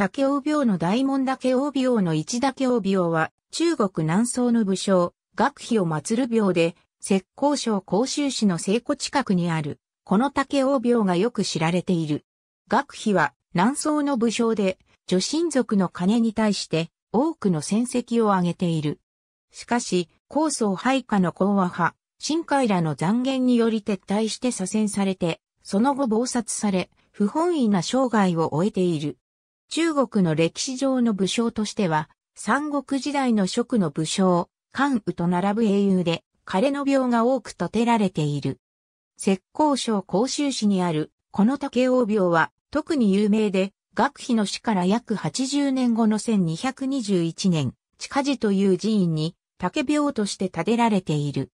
竹尾病の大門竹尾病の一竹尾病は、中国南宋の武将、学費を祀る病で、浙江省甲州市の聖湖近くにある、この竹尾病がよく知られている。学費は南宋の武将で、女神族の金に対して多くの戦績を挙げている。しかし、高層配下の講和派、新海らの残言により撤退して左遷されて、その後謀殺され、不本意な生涯を終えている。中国の歴史上の武将としては、三国時代の職の武将、関羽と並ぶ英雄で、彼の病が多く建てられている。石膏省甲州市にある、この竹王病は、特に有名で、学費の死から約80年後の1221年、近寺という寺院に竹病として建てられている。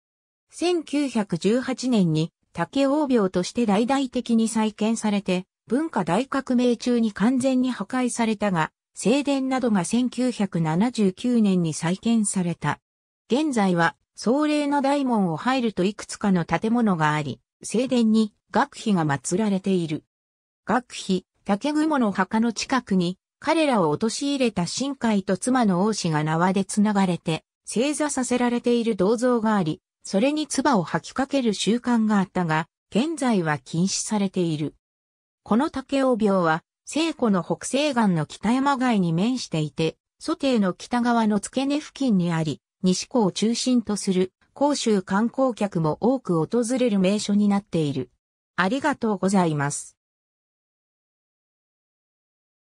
1918年に竹王病として大々的に再建されて、文化大革命中に完全に破壊されたが、正殿などが1979年に再建された。現在は、壮麗な大門を入るといくつかの建物があり、正殿に学費が祀られている。学費、竹雲の墓の近くに、彼らを陥れた新海と妻の王子が縄で繋がれて、正座させられている銅像があり、それに唾を吐きかける習慣があったが、現在は禁止されている。この竹尾病は、聖湖の北西岸の北山街に面していて、蘇邸の北側の付け根付近にあり、西湖を中心とする、甲州観光客も多く訪れる名所になっている。ありがとうございます。